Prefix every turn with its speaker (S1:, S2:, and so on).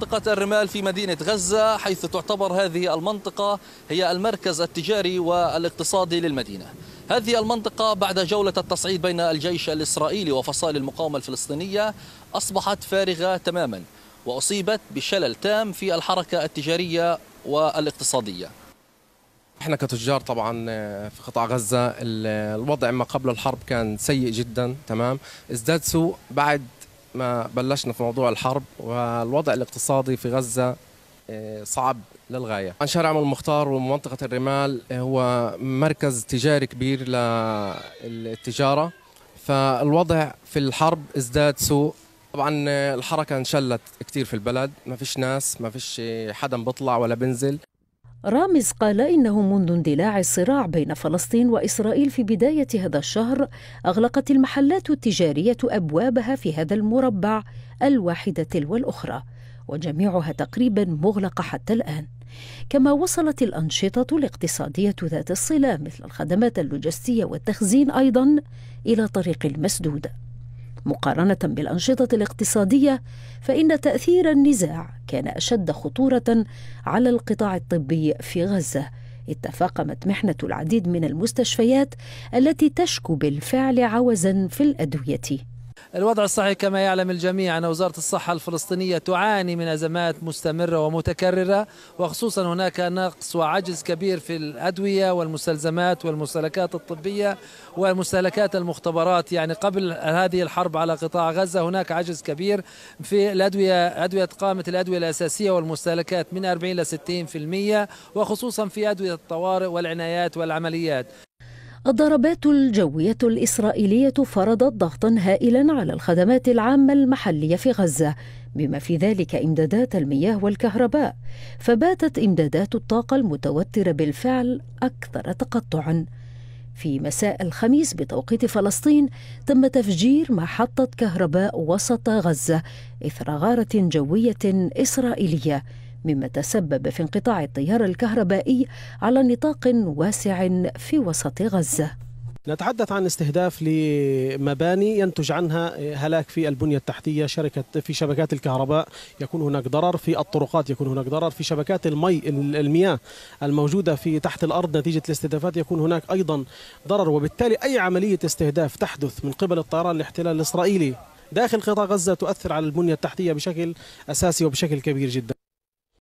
S1: منطقة الرمال في مدينة غزة حيث تعتبر هذه المنطقة هي المركز التجاري والاقتصادي للمدينة هذه المنطقة بعد جولة التصعيد بين الجيش الإسرائيلي وفصائل المقاومة الفلسطينية أصبحت فارغة تماما وأصيبت بشلل تام في الحركة التجارية والاقتصادية احنا
S2: كتجار طبعا آه، في قطاع غزه الوضع ما قبل الحرب كان سيء جدا تمام ازداد سوء بعد ما بلشنا في موضوع الحرب والوضع الاقتصادي في غزة آه، صعب للغاية شارع المختار ومنطقة الرمال آه، هو مركز تجاري كبير للتجارة فالوضع في الحرب ازداد سوء طبعا آه، الحركة انشلت كتير في البلد ما فيش ناس ما فيش حدا بيطلع ولا بنزل
S3: رامز قال إنه منذ اندلاع الصراع بين فلسطين وإسرائيل في بداية هذا الشهر أغلقت المحلات التجارية أبوابها في هذا المربع الواحدة تلو الأخرى وجميعها تقريبا مغلقة حتى الآن كما وصلت الأنشطة الاقتصادية ذات الصلة مثل الخدمات اللوجستية والتخزين أيضا إلى طريق المسدود مقارنة بالأنشطة الاقتصادية فإن تأثير النزاع كان أشد خطورة على القطاع الطبي في غزة إذ تفاقمت محنة العديد من المستشفيات التي تشكو بالفعل عوزا في الأدوية
S4: الوضع الصحي كما يعلم الجميع أن وزارة الصحة الفلسطينية تعاني من أزمات مستمرة ومتكررة وخصوصا هناك نقص وعجز كبير في الأدوية والمستلزمات والمستلكات الطبية والمستلكات المختبرات يعني قبل هذه الحرب على قطاع غزة هناك عجز كبير في الأدوية أدوية قامة الأدوية الأساسية والمستلكات من 40 إلى 60% وخصوصا في أدوية الطوارئ والعنايات والعمليات
S3: الضربات الجوية الإسرائيلية فرضت ضغطا هائلا على الخدمات العامة المحلية في غزة بما في ذلك إمدادات المياه والكهرباء فباتت إمدادات الطاقة المتوترة بالفعل أكثر تقطعا في مساء الخميس بتوقيت فلسطين تم تفجير محطة كهرباء وسط غزة إثر غارة جوية إسرائيلية مما تسبب في انقطاع التيار الكهربائي على نطاق واسع في وسط غزه
S5: نتحدث عن استهداف لمباني ينتج عنها هلاك في البنية التحتية شركة في شبكات الكهرباء يكون هناك ضرر في الطرقات يكون هناك ضرر في شبكات المي المياه الموجودة في تحت الأرض نتيجة الاستهدافات يكون هناك أيضا ضرر وبالتالي أي عملية استهداف تحدث من قبل الطيران الاحتلال الإسرائيلي داخل قطاع غزة تؤثر على البنية التحتية بشكل أساسي وبشكل كبير جدا